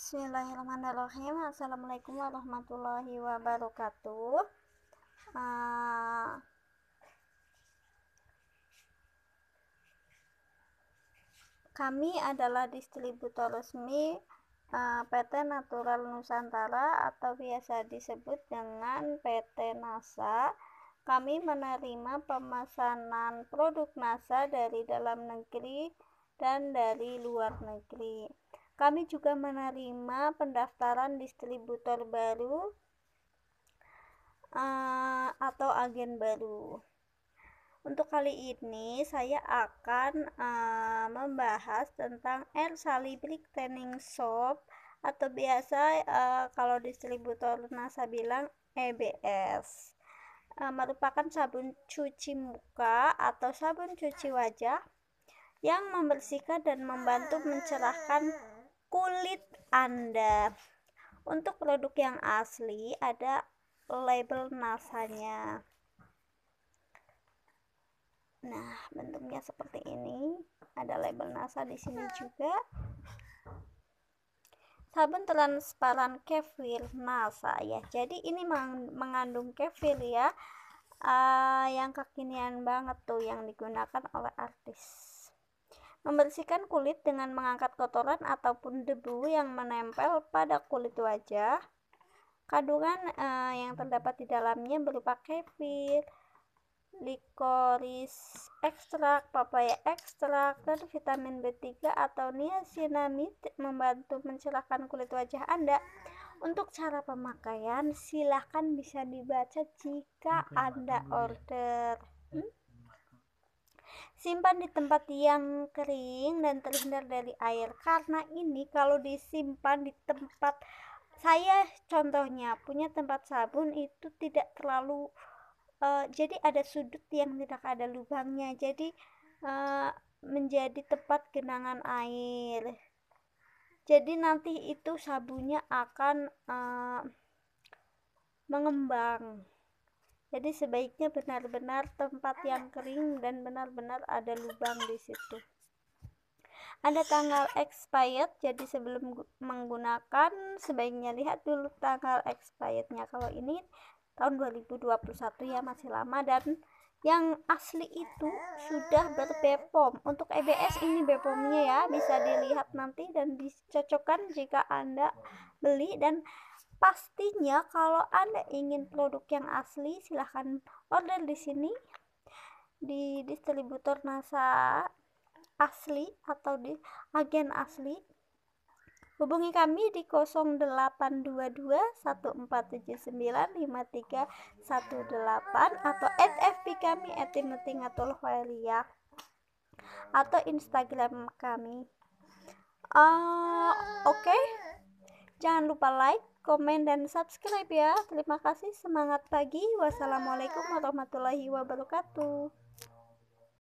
Bismillahirrahmanirrahim Assalamualaikum warahmatullahi wabarakatuh uh, Kami adalah distributor resmi uh, ah, PT Natural Nusantara atau biasa disebut dengan PT NASA kami menerima pemesanan produk NASA dari dalam negeri dan dari luar negeri. Kami juga menerima pendaftaran distributor baru uh, atau agen baru. Untuk kali ini saya akan uh, membahas tentang Air Salibrik Tanning Shop atau biasa uh, kalau distributor NASA bilang EBS. Uh, merupakan sabun cuci muka atau sabun cuci wajah yang membersihkan dan membantu mencerahkan kulit Anda. Untuk produk yang asli ada label nasanya. Nah, bentuknya seperti ini. Ada label NASA di sini juga. Sabun transparan kefir NASA ya. Jadi ini mengandung kefir ya. Uh, yang kekinian banget tuh yang digunakan oleh artis. Membersihkan kulit dengan mengangkat kotoran ataupun debu yang menempel pada kulit wajah. Kandungan eh, yang terdapat di dalamnya berupa kefir, likoris ekstrak, papaya ekstrak, dan vitamin B3 atau niacinamid membantu mencerahkan kulit wajah Anda. Untuk cara pemakaian, silahkan bisa dibaca jika Anda ya. order. Hmm? Simpan di tempat yang kering dan terhindar dari air. Karena ini kalau disimpan di tempat saya contohnya punya tempat sabun itu tidak terlalu uh, jadi ada sudut yang tidak ada lubangnya. Jadi uh, menjadi tempat genangan air. Jadi nanti itu sabunnya akan uh, mengembang jadi sebaiknya benar-benar tempat yang kering dan benar-benar ada lubang di situ ada tanggal expired jadi sebelum menggunakan sebaiknya lihat dulu tanggal expirednya kalau ini tahun 2021 ya masih lama dan yang asli itu sudah berbepom untuk EBS ini bepomnya ya bisa dilihat nanti dan dicocokkan jika anda beli dan Pastinya kalau Anda ingin produk yang asli, silahkan order di sini di distributor NASA asli atau di agen asli. Hubungi kami di 082214795318 atau FFP kami at atau Instagram kami. Uh, Oke. Okay Jangan lupa like, komen, dan subscribe ya. Terima kasih, semangat pagi. Wassalamualaikum warahmatullahi wabarakatuh.